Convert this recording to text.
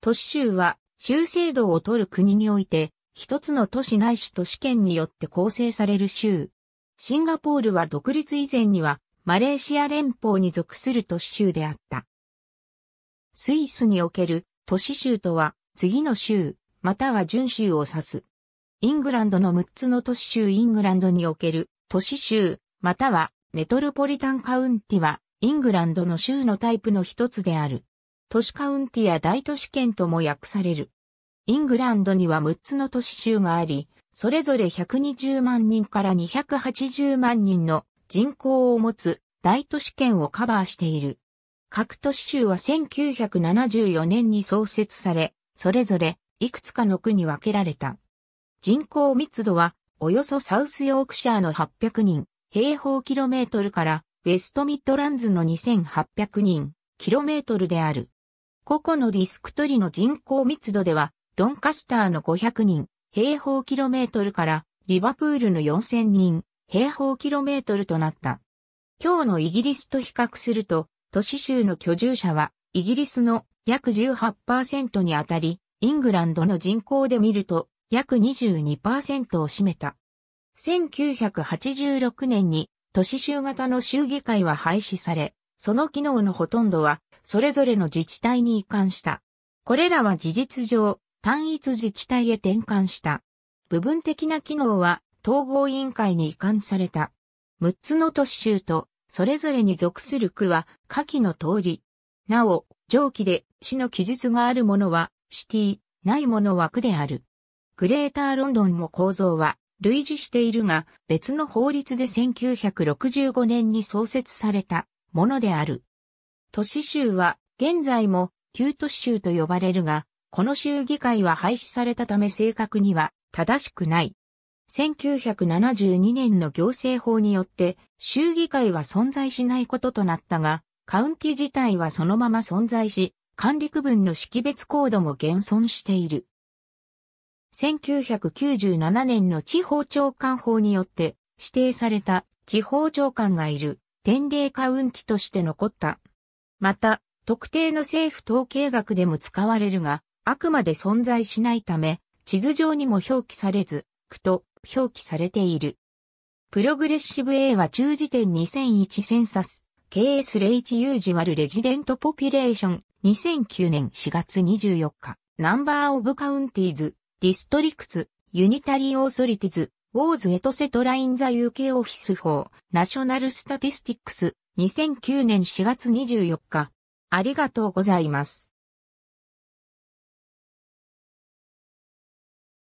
都市州は州制度を取る国において、一つの都市ないし都市圏によって構成される州。シンガポールは独立以前にはマレーシア連邦に属する都市州であった。スイスにおける都市州とは次の州、または準州を指す。イングランドの6つの都市州イングランドにおける都市州、またはメトロポリタンカウンティはイングランドの州のタイプの一つである。都市カウンティや大都市圏とも訳される。イングランドには6つの都市州があり、それぞれ120万人から280万人の人口を持つ大都市圏をカバーしている。各都市州は1974年に創設され、それぞれいくつかの区に分けられた。人口密度はおよそサウスヨークシャーの800人、平方キロメートルからウェストミッドランズの2800人、キロメートルである。個々のディスク取りの人口密度では、ドンカスターの500人、平方キロメートルから、リバプールの4000人、平方キロメートルとなった。今日のイギリスと比較すると、都市州の居住者は、イギリスの約18%にあたり、イングランドの人口で見ると、約22%を占めた。1986年に都市州型の州議会は廃止され、その機能のほとんどはそれぞれの自治体に移管した。これらは事実上、単一自治体へ転換した。部分的な機能は統合委員会に移管された。6つの都市州と、それぞれに属する区は下記の通り。なお、上記で市の記述があるものはシティ、ないものは区である。グレーターロンドンも構造は類似しているが別の法律で1965年に創設されたものである。都市州は現在も旧都市州と呼ばれるが、この州議会は廃止されたため正確には正しくない。1972年の行政法によって州議会は存在しないこととなったが、カウンティ自体はそのまま存在し、管理区分の識別コードも現存している。1997年の地方長官法によって指定された地方長官がいる天令カウンティとして残ったまた、特定の政府統計学でも使われるが、あくまで存在しないため、地図上にも表記されず、区と表記されている。プログレッシブ A は中時点2001センサス、KS レイチユージワルレジデントポピュレーション、2009年4月24日、ナンバーオブカウンティーズ、ディストリクツ、ユニタリーオーソリティズ、ウォーズエトセトラインザ UK オフィス4、ナショナルスタティスティックス、2009年4月24日。ありがとうございます。